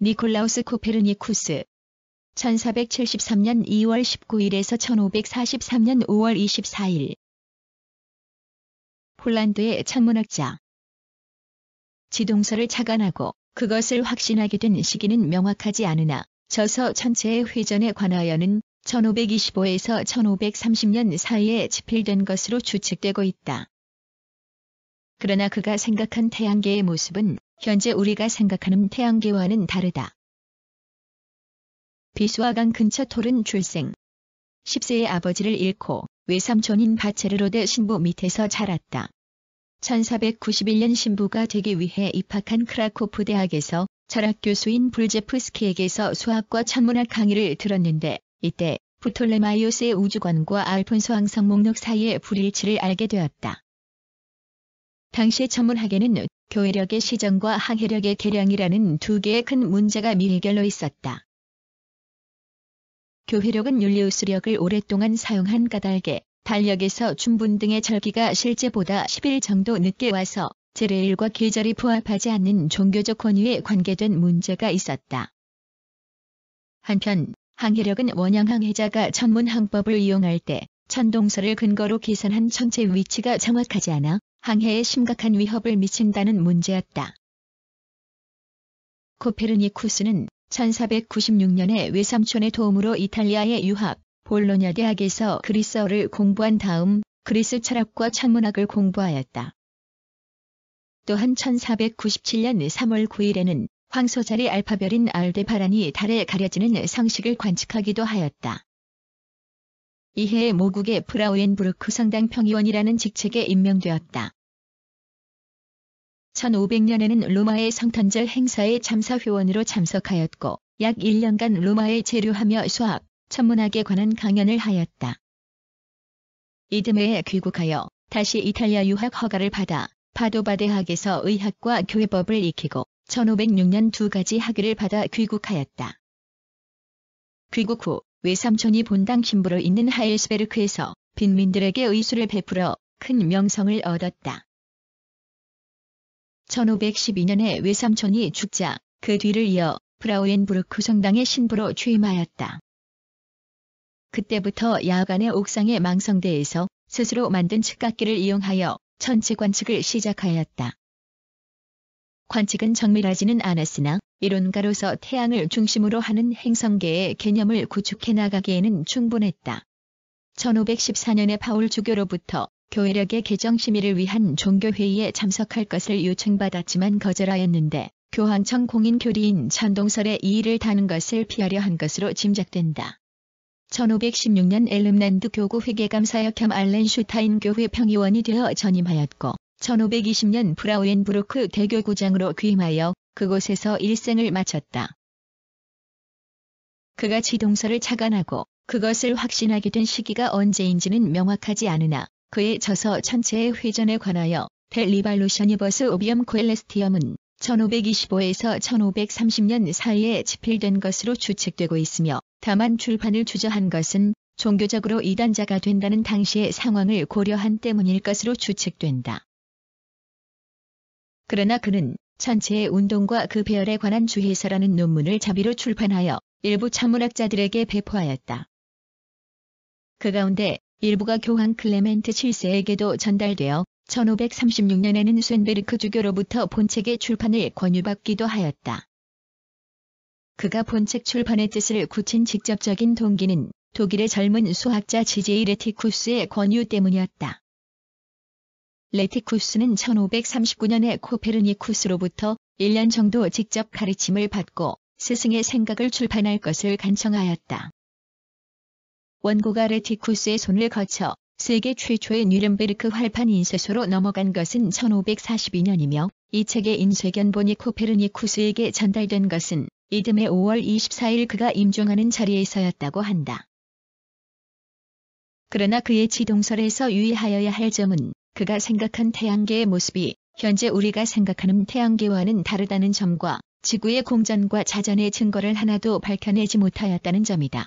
니콜라우스 코페르니쿠스 1473년 2월 19일에서 1543년 5월 24일 폴란드의 천문학자 지동설을 착안하고 그것을 확신하게 된 시기는 명확하지 않으나 저서 천체의 회전에 관하여는 1525에서 1530년 사이에 집필된 것으로 추측되고 있다. 그러나 그가 생각한 태양계의 모습은 현재 우리가 생각하는 태양계와는 다르다. 비수아강 근처 토른 출생. 10세의 아버지를 잃고 외삼촌인 바체르로데 신부 밑에서 자랐다. 1491년 신부가 되기 위해 입학한 크라코프 대학에서 철학 교수인 불제프스키에게서 수학과 천문학 강의를 들었는데 이때 프톨레마이오스의 우주관과 알폰소 항성 목록 사이의 불일치를 알게 되었다. 당시 천문학에는 교회력의 시정과 항해력의 계량이라는두 개의 큰 문제가 미 밀결로 있었다. 교회력은 율리우스력을 오랫동안 사용한 까닭에 달력에서 춘분 등의 절기가 실제보다 10일 정도 늦게 와서 제례일과 계절이 부합하지 않는 종교적 권위에 관계된 문제가 있었다. 한편 항해력은 원양항해자가 천문항법을 이용할 때천동설을 근거로 계산한 천체 위치가 정확하지 않아 항해에 심각한 위협을 미친다는 문제였다. 코페르니쿠스는 1496년에 외삼촌의 도움으로 이탈리아의 유학, 볼로냐 대학에서 그리스어를 공부한 다음 그리스 철학과 천문학을 공부하였다. 또한 1497년 3월 9일에는 황소자리 알파별인 알데바란이 달에 가려지는 상식을 관측하기도 하였다. 이해 의 모국의 프라우엔부르크 성당 평의원이라는 직책에 임명되었다. 1500년에는 로마의 성탄절 행사에 참사회원으로 참석하였고 약 1년간 로마에 체류하며 수학, 천문학에 관한 강연을 하였다. 이듬해에 귀국하여 다시 이탈리아 유학 허가를 받아 파도바 대학에서 의학과 교회법을 익히고 1506년 두 가지 학위를 받아 귀국하였다. 귀국 후 외삼촌이 본당 신부로 있는 하일스베르크에서 빈민들에게 의수를 베풀어 큰 명성을 얻었다. 1512년에 외삼촌이 죽자 그 뒤를 이어 프라우엔부르크 성당의 신부로 취임하였다. 그때부터 야간의 옥상의 망성대에서 스스로 만든 측각기를 이용하여 천체 관측을 시작하였다. 관측은 정밀하지는 않았으나 이론가로서 태양을 중심으로 하는 행성계의 개념을 구축해 나가기에는 충분했다. 1514년에 파울 주교로부터 교회력의 개정 심의를 위한 종교회의에 참석할 것을 요청받았지만 거절하였는데 교황청 공인 교리인 천동설의 이의를 다는 것을 피하려 한 것으로 짐작된다. 1516년 엘름랜드 교구 회계감사역 겸 알렌슈타인 교회 평의원이 되어 전임하였고 1520년 브라우엔부르크 대교구장으로 귀임하여 그곳에서 일생을 마쳤다. 그가 지동서를 착안하고 그것을 확신하게 된 시기가 언제인지는 명확하지 않으나 그의 저서 천체의 회전에 관하여 델리발루셔니버스 오비엄 코엘레스티엄은 1525에서 1530년 사이에 집필된 것으로 추측되고 있으며 다만 출판을 주저한 것은 종교적으로 이단자가 된다는 당시의 상황을 고려한 때문일 것으로 추측된다. 그러나 그는 천체의 운동과 그 배열에 관한 주해서라는 논문을 자비로 출판하여 일부 천문학자들에게 배포하였다. 그 가운데 일부가 교황 클레멘트 7세에게도 전달되어 1536년에는 스베르크 주교로부터 본책의 출판을 권유받기도 하였다. 그가 본책 출판의 뜻을 굳힌 직접적인 동기는 독일의 젊은 수학자 지제이 레티쿠스의 권유 때문이었다. 레티쿠스는 1539년에 코페르니쿠스로부터 1년 정도 직접 가르침을 받고 스승의 생각을 출판할 것을 간청하였다. 원고가 레티쿠스의 손을 거쳐 세계 최초의 뉴른베르크 활판 인쇄소로 넘어간 것은 1542년이며 이 책의 인쇄 견본이 코페르니쿠스에게 전달된 것은 이듬해 5월 24일 그가 임종하는 자리에서였다고 한다. 그러나 그의 지동설에서 유의하여야 할 점은 그가 생각한 태양계의 모습이 현재 우리가 생각하는 태양계와는 다르다는 점과 지구의 공전과 자전의 증거를 하나도 밝혀내지 못하였다는 점이다.